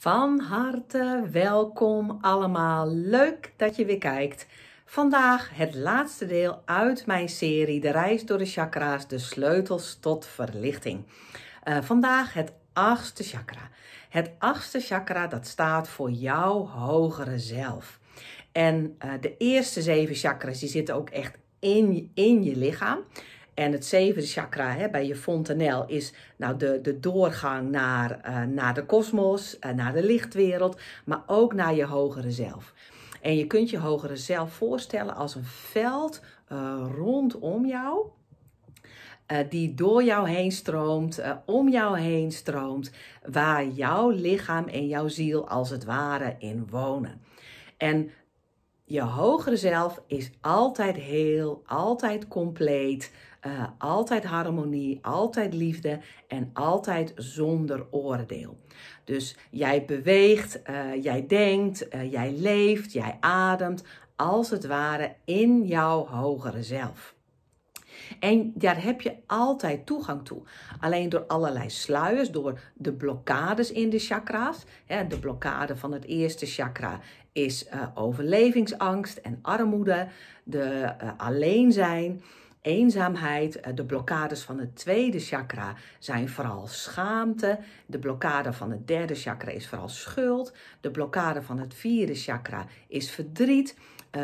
Van harte welkom allemaal. Leuk dat je weer kijkt. Vandaag het laatste deel uit mijn serie De reis door de chakra's, de sleutels tot verlichting. Eh, vandaag het achtste chakra. Het achtste chakra dat staat voor jouw hogere zelf. En eh, de eerste zeven chakras die zitten ook echt in, in je lichaam. En het zevende chakra hè, bij je fontanel is nou, de, de doorgang naar, eh, naar de kosmos, eh, naar de lichtwereld, maar ook naar je hogere zelf. En je kunt je hogere zelf voorstellen als een veld eh, rondom jou. die door jou heen stroomt, om jou heen stroomt, waar jouw lichaam en jouw ziel als het ware in wonen. En je hogere zelf is altijd heel, altijd compleet, eh, altijd harmonie, altijd liefde en altijd zonder oordeel. Dus jij beweegt, eh, jij denkt, eh, jij leeft, jij ademt, als het ware in jouw hogere zelf. En daar heb je altijd toegang toe. Alleen door allerlei sluiers, door de blokkades in de chakra's. De blokkade van het eerste chakra is eh, overlevingsangst en armoede, de eh, alleen zijn eenzaamheid. Eh, de blokkades van het tweede chakra zijn vooral schaamte. De blokkade van het derde chakra is vooral schuld. De blokkade van het vierde chakra is verdriet.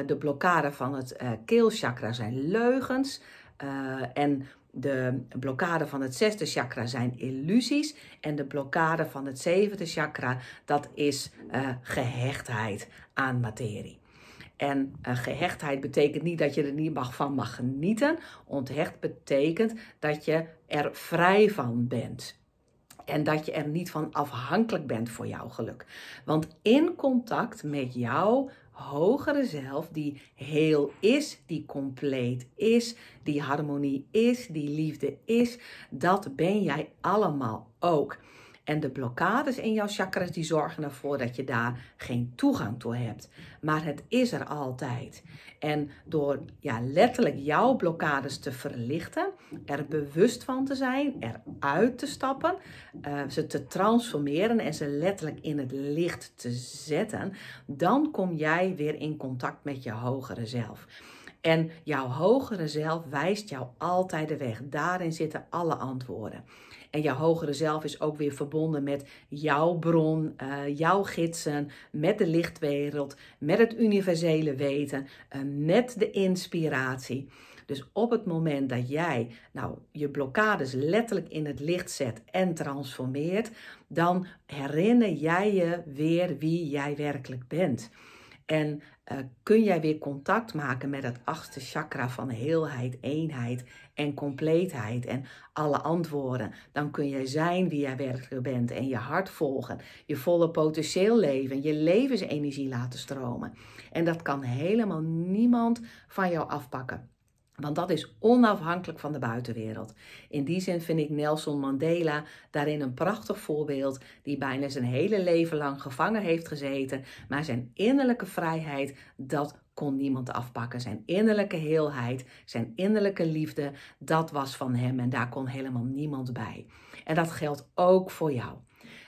De blokkade van het keelchakra zijn leugens. Eh, en de blokkade van het zesde chakra zijn illusies. En de blokkade van het zevende chakra, dat is eh, gehechtheid aan materie. En eh, gehechtheid betekent niet dat je er niet mag van mag genieten. Onthecht betekent dat je er vrij van bent. En dat je er niet van afhankelijk bent voor jouw geluk. Want in contact met jouw hogere zelf, die heel is, die compleet is, die harmonie is, die liefde is, dat ben jij allemaal ook. En de blokkades in jouw chakras die zorgen ervoor dat je daar geen toegang toe hebt. Maar het is er altijd. En door ja, letterlijk jouw blokkades te verlichten, er bewust van te zijn, eruit te stappen, eh, ze te transformeren en ze letterlijk in het licht te zetten, dan kom jij weer in contact met je hogere zelf. En jouw hogere zelf wijst jou altijd de weg. Daarin zitten alle antwoorden. En jouw hogere zelf is ook weer verbonden met jouw bron, uh, jouw gidsen, met de lichtwereld, met het universele weten, eh, met de inspiratie. Dus op het moment dat jij nou, je blokkades letterlijk in het licht zet en transformeert, dan herinner jij je weer wie jij werkelijk bent. En eh, kun jij weer contact maken met het achtste chakra van heelheid, eenheid en compleetheid en alle antwoorden. Dan kun jij zijn wie jij werkelijk bent en je hart volgen, je volle potentieel leven, je levensenergie laten stromen. En dat kan helemaal niemand van jou afpakken. Want dat is onafhankelijk van de buitenwereld. In die zin vind ik Nelson Mandela daarin een prachtig voorbeeld, die bijna zijn hele leven lang gevangen heeft gezeten, maar zijn innerlijke vrijheid, dat kon niemand afpakken. Zijn innerlijke heelheid, zijn innerlijke liefde, dat was van hem en daar kon helemaal niemand bij. En dat geldt ook voor jou.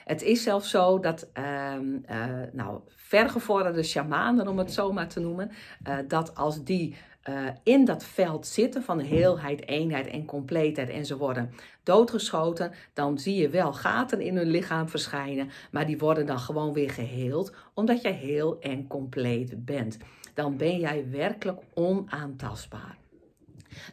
Het is zelfs zo dat ehm, eh, nou, vergevorderde shamanen, om het zo maar te noemen, eh, dat als die eh, in dat veld zitten van heelheid, eenheid en compleetheid en ze worden doodgeschoten, dan zie je wel gaten in hun lichaam verschijnen, maar die worden dan gewoon weer geheeld omdat je heel en compleet bent. Dan ben jij werkelijk onaantastbaar.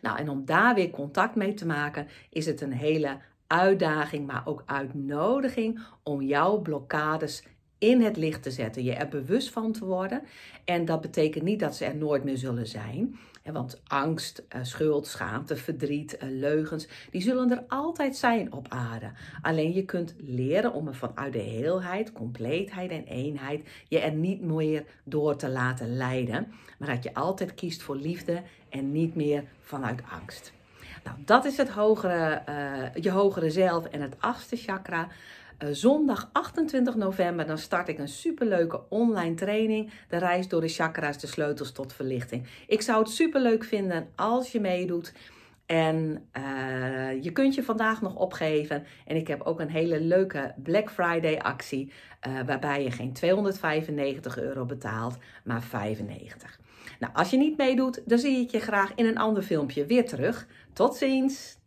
Nou, en om daar weer contact mee te maken, is het een hele uitdaging, maar ook uitnodiging om jouw blokkades in het licht te zetten, je er bewust van te worden. En dat betekent niet dat ze er nooit meer zullen zijn. Want angst, eh, schuld, schaamte, verdriet, eh, leugens, die zullen er altijd zijn op aarde. Alleen je kunt leren om er vanuit de heelheid, compleetheid en eenheid je er niet meer door te laten leiden. Maar dat je altijd kiest voor liefde en niet meer vanuit angst. Nou, dat is het hogere, eh, je hogere zelf en het achtste chakra. Eh, zondag 28 november, dan start ik een superleuke online training. De reis door de chakra's, de sleutels tot verlichting. Ik zou het superleuk vinden als je meedoet. En eh, je kunt je vandaag nog opgeven. En ik heb ook een hele leuke Black Friday actie. Eh, waarbij je geen 295 euro betaalt, maar 95. Nou, als je niet meedoet, dan zie ik je graag in een ander filmpje weer terug. Tot ziens!